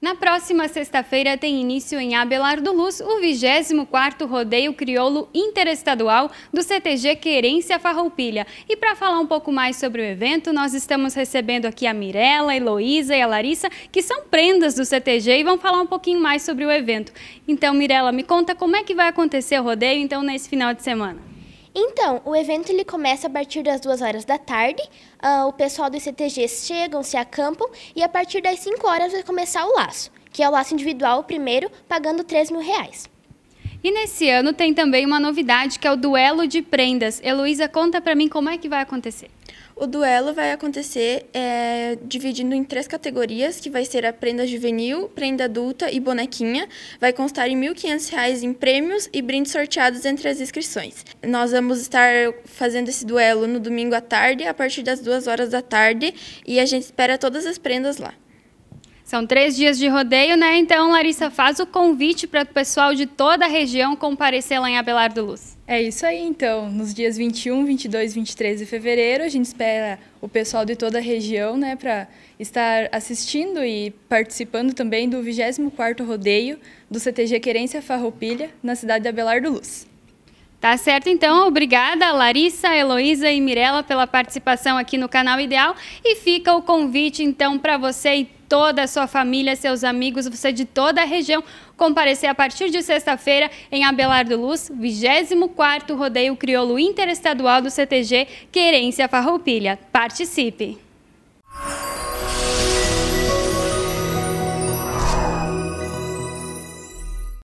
Na próxima sexta-feira tem início em Abelardo Luz o 24º Rodeio Crioulo Interestadual do CTG Querência Farroupilha. E para falar um pouco mais sobre o evento, nós estamos recebendo aqui a Mirella, a Heloísa e a Larissa, que são prendas do CTG e vão falar um pouquinho mais sobre o evento. Então, Mirella, me conta como é que vai acontecer o rodeio então nesse final de semana. Então, o evento ele começa a partir das duas horas da tarde. Uh, o pessoal do CTG chegam, se acampam e a partir das 5 horas vai começar o laço, que é o laço individual o primeiro, pagando 3 mil reais. E nesse ano tem também uma novidade que é o duelo de prendas. Heloísa, conta para mim como é que vai acontecer. O duelo vai acontecer é, dividindo em três categorias, que vai ser a prenda juvenil, prenda adulta e bonequinha. Vai constar em R$ 1.500 em prêmios e brindes sorteados entre as inscrições. Nós vamos estar fazendo esse duelo no domingo à tarde, a partir das 2 horas da tarde, e a gente espera todas as prendas lá. São três dias de rodeio, né? Então, Larissa, faz o convite para o pessoal de toda a região comparecer lá em Abelardo Luz. É isso aí, então. Nos dias 21, 22, 23 de fevereiro, a gente espera o pessoal de toda a região, né, para estar assistindo e participando também do 24º rodeio do CTG Querência Farroupilha, na cidade de Abelardo Luz. Tá certo, então. Obrigada, Larissa, Heloísa e Mirella, pela participação aqui no canal Ideal. E fica o convite, então, para você e toda a sua família, seus amigos, você de toda a região, comparecer a partir de sexta-feira em Abelardo Luz, 24º Rodeio Crioulo Interestadual do CTG, Querência Farroupilha. Participe!